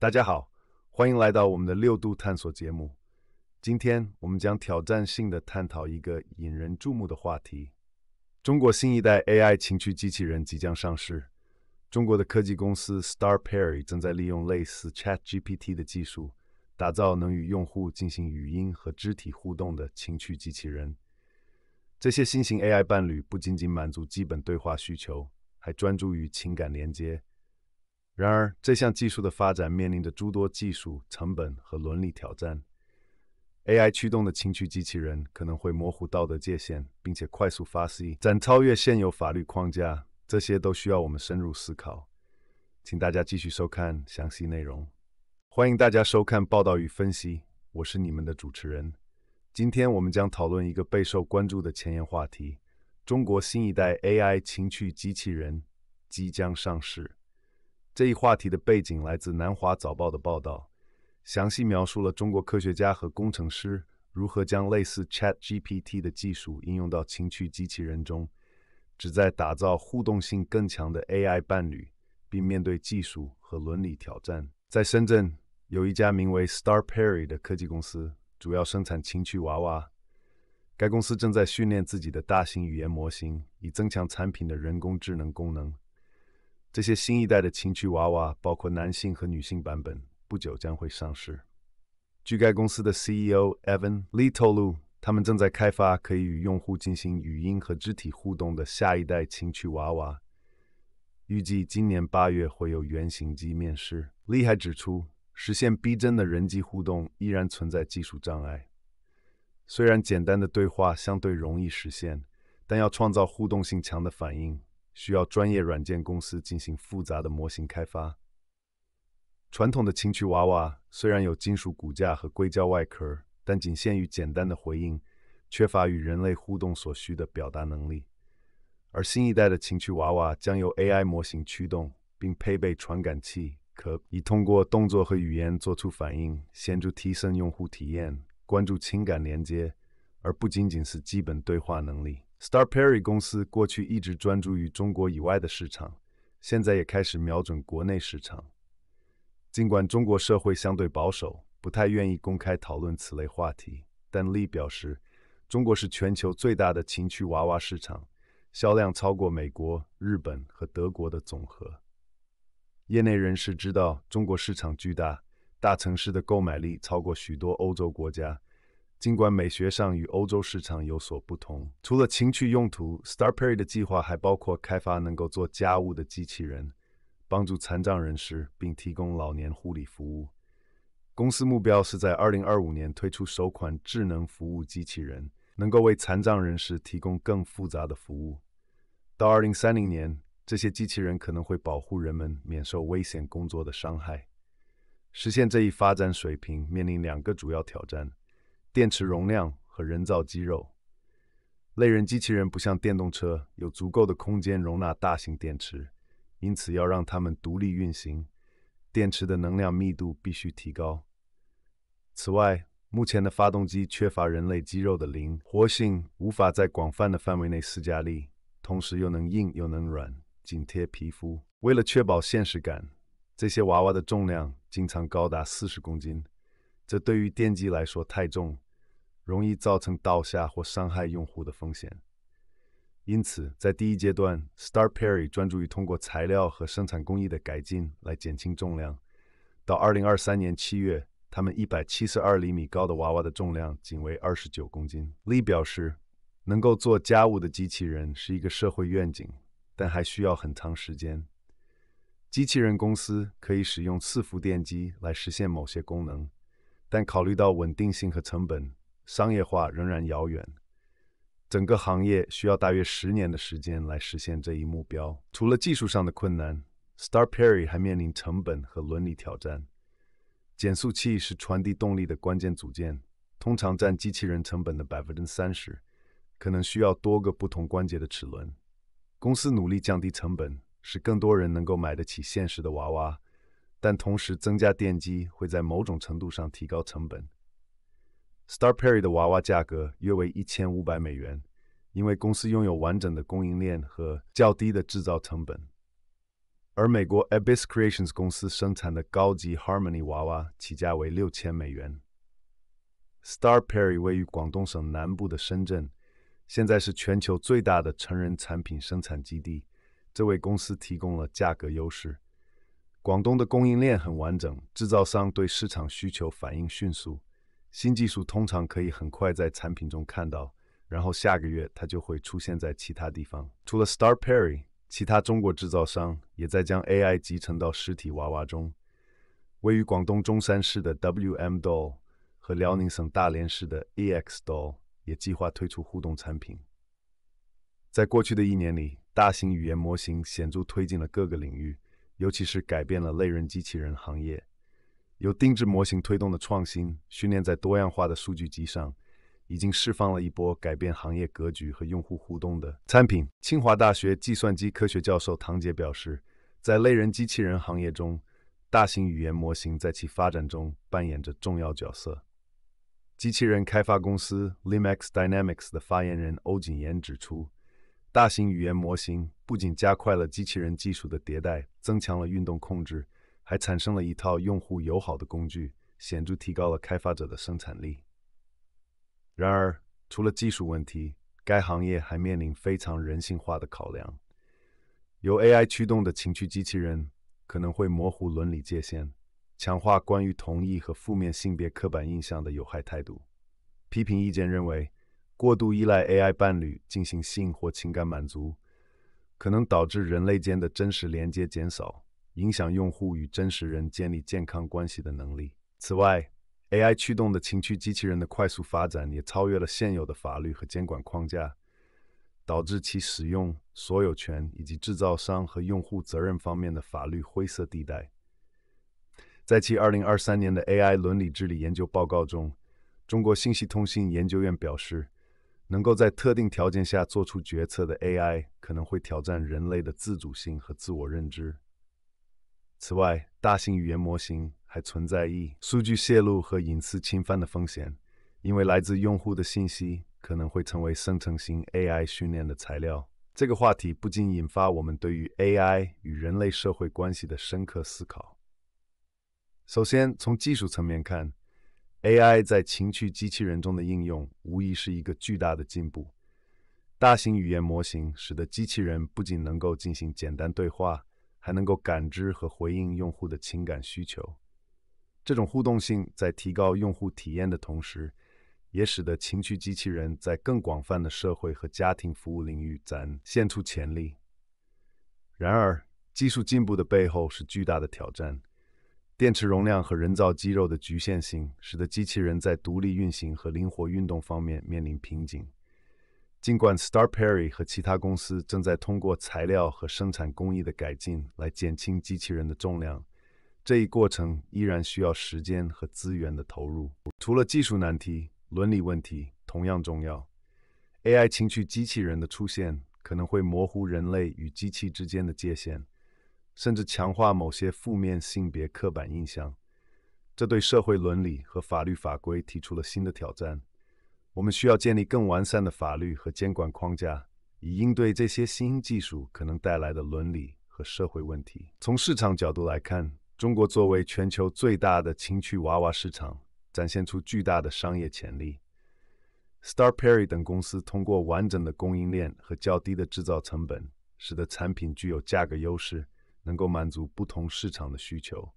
大家好，欢迎来到我们的六度探索节目。今天我们将挑战性的探讨一个引人注目的话题：中国新一代 AI 情趣机器人即将上市。中国的科技公司 StarPerry 正在利用类似 ChatGPT 的技术，打造能与用户进行语音和肢体互动的情趣机器人。这些新型 AI 伴侣不仅仅满足基本对话需求，还专注于情感连接。然而，这项技术的发展面临着诸多技术、成本和伦理挑战。AI 驱动的情趣机器人可能会模糊道德界限，并且快速发展，超越现有法律框架。这些都需要我们深入思考。请大家继续收看详细内容。欢迎大家收看报道与分析，我是你们的主持人。今天我们将讨论一个备受关注的前沿话题：中国新一代 AI 情趣机器人即将上市。这一话题的背景来自《南华早报》的报道，详细描述了中国科学家和工程师如何将类似 Chat GPT 的技术应用到情趣机器人中，旨在打造互动性更强的 AI 伴侣，并面对技术和伦理挑战。在深圳，有一家名为 Star Parry 的科技公司，主要生产情趣娃娃。该公司正在训练自己的大型语言模型，以增强产品的人工智能功能。这些新一代的情趣娃娃，包括男性和女性版本，不久将会上市。据该公司的 CEO Evan l e e 透露，他们正在开发可以与用户进行语音和肢体互动的下一代情趣娃娃，预计今年八月会有原型机面世。Lee 还指出，实现逼真的人机互动依然存在技术障碍。虽然简单的对话相对容易实现，但要创造互动性强的反应。需要专业软件公司进行复杂的模型开发。传统的情趣娃娃虽然有金属骨架和硅胶外壳，但仅限于简单的回应，缺乏与人类互动所需的表达能力。而新一代的情趣娃娃将由 AI 模型驱动，并配备传感器，可以通过动作和语言做出反应，显著提升用户体验，关注情感连接，而不仅仅是基本对话能力。Star Perry 公司过去一直专注于中国以外的市场，现在也开始瞄准国内市场。尽管中国社会相对保守，不太愿意公开讨论此类话题，但 Lee 表示，中国是全球最大的情趣娃娃市场，销量超过美国、日本和德国的总和。业内人士知道，中国市场巨大，大城市的购买力超过许多欧洲国家。尽管美学上与欧洲市场有所不同，除了情趣用途 s t a r p e r r y 的计划还包括开发能够做家务的机器人，帮助残障人士，并提供老年护理服务。公司目标是在2025年推出首款智能服务机器人，能够为残障人士提供更复杂的服务。到2030年，这些机器人可能会保护人们免受危险工作的伤害。实现这一发展水平面临两个主要挑战。电池容量和人造肌肉。类人机器人不像电动车有足够的空间容纳大型电池，因此要让它们独立运行，电池的能量密度必须提高。此外，目前的发动机缺乏人类肌肉的灵活性，无法在广泛的范围内施加力，同时又能硬又能软，紧贴皮肤。为了确保现实感，这些娃娃的重量经常高达四十公斤。这对于电机来说太重，容易造成倒下或伤害用户的风险。因此，在第一阶段，StarPerry 专注于通过材料和生产工艺的改进来减轻重量。到二零二三年七月，他们一百七十二厘米高的娃娃的重量仅为二十九公斤。Lee 表示，能够做家务的机器人是一个社会愿景，但还需要很长时间。机器人公司可以使用伺服电机来实现某些功能。但考虑到稳定性和成本，商业化仍然遥远。整个行业需要大约十年的时间来实现这一目标。除了技术上的困难，StarPerry 还面临成本和伦理挑战。减速器是传递动力的关键组件，通常占机器人成本的百分之三十，可能需要多个不同关节的齿轮。公司努力降低成本，使更多人能够买得起现实的娃娃。但同时，增加电机会在某种程度上提高成本。Star Perry 的娃娃价格约为一千五百美元，因为公司拥有完整的供应链和较低的制造成本。而美国 Abby's Creations 公司生产的高级 Harmony 娃娃起价为六千美元。Star Perry 位于广东省南部的深圳，现在是全球最大的成人产品生产基地，这为公司提供了价格优势。广东的供应链很完整，制造商对市场需求反应迅速，新技术通常可以很快在产品中看到，然后下个月它就会出现在其他地方。除了 s t a r p e r r y 其他中国制造商也在将 AI 集成到实体娃娃中。位于广东中山市的 WM Doll 和辽宁省大连市的 EX Doll 也计划推出互动产品。在过去的一年里，大型语言模型显著推进了各个领域。尤其是改变了类人机器人行业，由定制模型推动的创新训练在多样化的数据集上，已经释放了一波改变行业格局和用户互动的产品。清华大学计算机科学教授唐杰表示，在类人机器人行业中，大型语言模型在其发展中扮演着重要角色。机器人开发公司 Limax Dynamics 的发言人欧锦言指出。大型语言模型不仅加快了机器人技术的迭代，增强了运动控制，还产生了一套用户友好的工具，显著提高了开发者的生产力。然而，除了技术问题，该行业还面临非常人性化的考量。由 AI 驱动的情绪机器人可能会模糊伦理界限，强化关于同意和负面性别刻板印象的有害态度。批评意见认为。过度依赖 AI 伴侣进行性或情感满足，可能导致人类间的真实连接减少，影响用户与真实人建立健康关系的能力。此外，AI 驱动的情趣机器人的快速发展也超越了现有的法律和监管框架，导致其使用、所有权以及制造商和用户责任方面的法律灰色地带。在其2023年的 AI 伦理治理研究报告中，中国信息通信研究院表示。能够在特定条件下做出决策的 AI 可能会挑战人类的自主性和自我认知。此外，大型语言模型还存在易数据泄露和隐私侵犯的风险，因为来自用户的信息可能会成为生成型 AI 训练的材料。这个话题不仅引发我们对于 AI 与人类社会关系的深刻思考。首先，从技术层面看。AI 在情绪机器人中的应用无疑是一个巨大的进步。大型语言模型使得机器人不仅能够进行简单对话，还能够感知和回应用户的情感需求。这种互动性在提高用户体验的同时，也使得情绪机器人在更广泛的社会和家庭服务领域展现出潜力。然而，技术进步的背后是巨大的挑战。电池容量和人造肌肉的局限性，使得机器人在独立运行和灵活运动方面面临瓶颈。尽管 StarPerry 和其他公司正在通过材料和生产工艺的改进来减轻机器人的重量，这一过程依然需要时间和资源的投入。除了技术难题，伦理问题同样重要。AI 情绪机器人的出现可能会模糊人类与机器之间的界限。甚至强化某些负面性别刻板印象，这对社会伦理和法律法规提出了新的挑战。我们需要建立更完善的法律和监管框架，以应对这些新技术可能带来的伦理和社会问题。从市场角度来看，中国作为全球最大的情趣娃娃市场，展现出巨大的商业潜力。Star Perry 等公司通过完整的供应链和较低的制造成本，使得产品具有价格优势。能够满足不同市场的需求。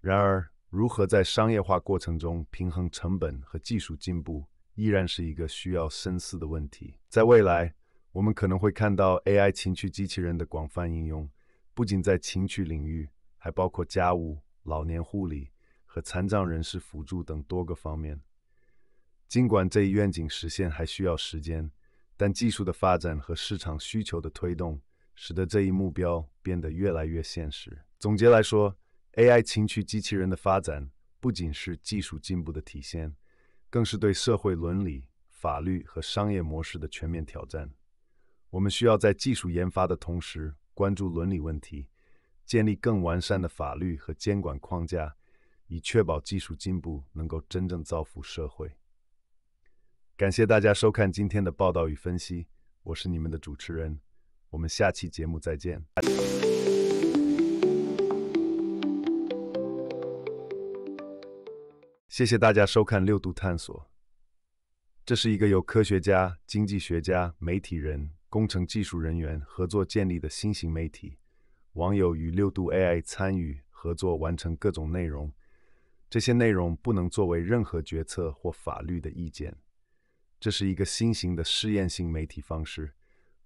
然而，如何在商业化过程中平衡成本和技术进步，依然是一个需要深思的问题。在未来，我们可能会看到 AI 情趣机器人的广泛应用，不仅在情趣领域，还包括家务、老年护理和残障人士辅助等多个方面。尽管这一愿景实现还需要时间，但技术的发展和市场需求的推动。使得这一目标变得越来越现实。总结来说，AI 情趣机器人的发展不仅是技术进步的体现，更是对社会伦理、法律和商业模式的全面挑战。我们需要在技术研发的同时，关注伦理问题，建立更完善的法律和监管框架，以确保技术进步能够真正造福社会。感谢大家收看今天的报道与分析，我是你们的主持人。我们下期节目再见。谢谢大家收看《六度探索》，这是一个由科学家、经济学家、媒体人、工程技术人员合作建立的新型媒体。网友与六度 AI 参与合作完成各种内容，这些内容不能作为任何决策或法律的意见。这是一个新型的试验性媒体方式。